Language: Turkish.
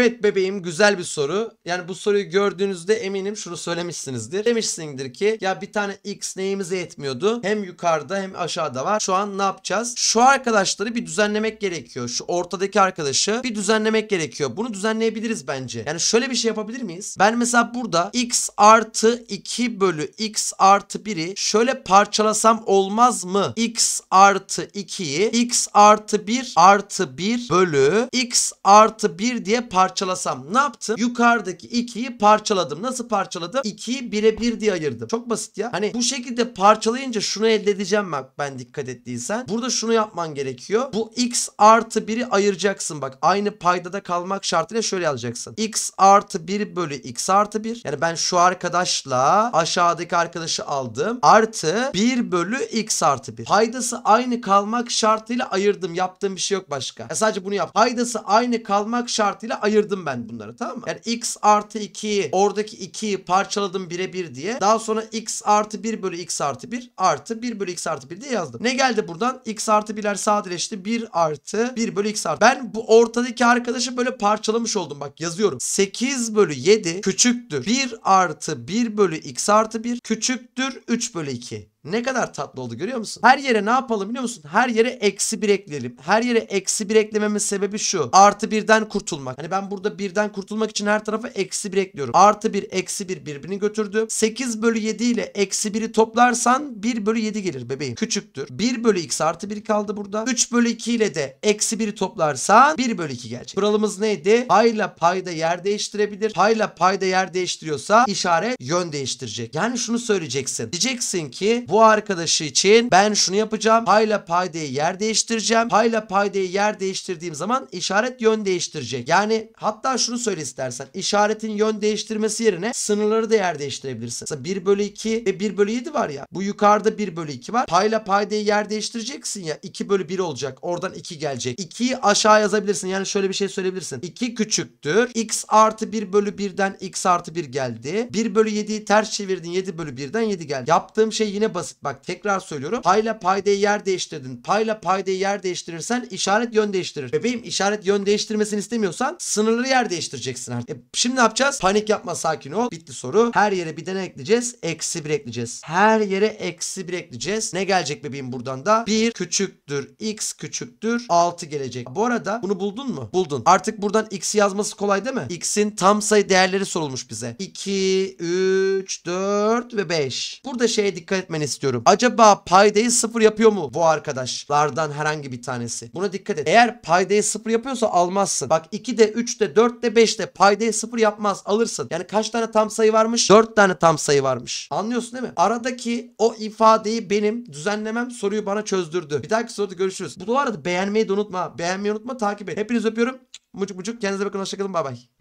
Evet bebeğim güzel bir soru. Yani bu soruyu gördüğünüzde eminim şunu söylemişsinizdir. Demişsindir ki ya bir tane x neyimize yetmiyordu. Hem yukarıda hem aşağıda var. Şu an ne yapacağız? Şu arkadaşları bir düzenlemek gerekiyor. Şu ortadaki arkadaşı bir düzenlemek gerekiyor. Bunu düzenleyebiliriz bence. Yani şöyle bir şey yapabilir miyiz? Ben mesela burada x artı 2 bölü x artı 1'i şöyle parçalasam olmaz mı? x artı 2'yi x artı 1 artı 1 bölü x artı 1 diye parçalasam parçalasam ne yaptım? Yukarıdaki 2'yi parçaladım. Nasıl parçaladım? 2'yi birebir diye ayırdım. Çok basit ya. Hani bu şekilde parçalayınca şunu elde edeceğim bak ben dikkat ettiysen. Burada şunu yapman gerekiyor. Bu x artı 1'i ayıracaksın bak. Aynı paydada kalmak şartıyla şöyle alacaksın. x artı 1 bölü x artı 1. Yani ben şu arkadaşla aşağıdaki arkadaşı aldım. Artı 1 bölü x artı 1. Paydası aynı kalmak şartıyla ayırdım. Yaptığım bir şey yok başka. Ya sadece bunu yap. Paydası aynı kalmak şartıyla ayırdım ayırdım ben bunları tamam mı? Yani x artı 2 oradaki 2'yi parçaladım bire 1 diye. Daha sonra x artı 1 bölü x artı 1 artı 1 bölü x artı 1 diye yazdım. Ne geldi buradan? x artı 1'ler sadeleşti. 1 artı 1 bölü x artı. Ben bu ortadaki arkadaşı böyle parçalamış oldum bak yazıyorum. 8 bölü 7 küçüktür. 1 artı 1 bölü x artı 1 küçüktür 3 bölü 2. Ne kadar tatlı oldu görüyor musun? Her yere ne yapalım biliyor musun? Her yere eksi bir ekleyelim. Her yere eksi bir eklememin sebebi şu. Artı birden kurtulmak. Hani ben burada birden kurtulmak için her tarafa eksi bir ekliyorum. Artı bir eksi bir birbirini götürdü. 8 bölü 7 ile eksi biri toplarsan 1 bölü 7 gelir bebeğim. Küçüktür. 1 bölü x artı 1 kaldı burada. 3 bölü 2 ile de eksi biri toplarsan 1 bölü 2 gelecek. Kuralımız neydi? Payla payda yer değiştirebilir. Payla payda yer değiştiriyorsa işaret yön değiştirecek. Yani şunu söyleyeceksin. Diyeceksin ki bu arkadaşı için ben şunu yapacağım. Payla paydayı yer değiştireceğim. Payla paydayı yer değiştirdiğim zaman işaret yön değiştirecek. Yani hatta şunu söyle istersen. işaretin yön değiştirmesi yerine sınırları da yer değiştirebilirsin. Mesela 1 bölü 2 ve 1 bölü 7 var ya. Bu yukarıda 1 bölü 2 var. Payla paydayı yer değiştireceksin ya. 2 bölü 1 olacak. Oradan 2 gelecek. 2'yi aşağı yazabilirsin. Yani şöyle bir şey söyleyebilirsin. 2 küçüktür. X artı 1 bölü 1'den x artı 1 geldi. 1 bölü 7'yi ters çevirdin. 7 bölü 1'den 7 geldi. Yaptığım şey yine basit basit. Bak tekrar söylüyorum. Payla paydayı yer değiştirdin. Payla paydayı yer değiştirirsen işaret yön değiştirir. Bebeğim işaret yön değiştirmesini istemiyorsan sınırları yer değiştireceksin artık. E, şimdi ne yapacağız? Panik yapma sakin ol. Bitti soru. Her yere bir tane ekleyeceğiz. Eksi bir ekleyeceğiz. Her yere eksi bir ekleyeceğiz. Ne gelecek bebeğim buradan da? Bir küçüktür. X küçüktür. 6 gelecek. Bu arada bunu buldun mu? Buldun. Artık buradan X'i yazması kolay değil mi? X'in tam sayı değerleri sorulmuş bize. 2, 3, 4 ve 5. Burada şeye dikkat etmeniz istiyorum. Acaba paydayı sıfır yapıyor mu bu arkadaşlardan herhangi bir tanesi? Buna dikkat et. Eğer paydayı sıfır yapıyorsa almazsın. Bak 2'de 3'te 4'te 5'te paydayı sıfır yapmaz alırsın. Yani kaç tane tam sayı varmış? 4 tane tam sayı varmış. Anlıyorsun değil mi? Aradaki o ifadeyi benim düzenlemem soruyu bana çözdürdü. Bir dahaki soruda görüşürüz. Bu arada beğenmeyi de unutma. Beğenmeyi unutma takip et. Hepinizi öpüyorum. Mucuk mucuk. Kendinize bakın. Hoşçakalın. Bay bay.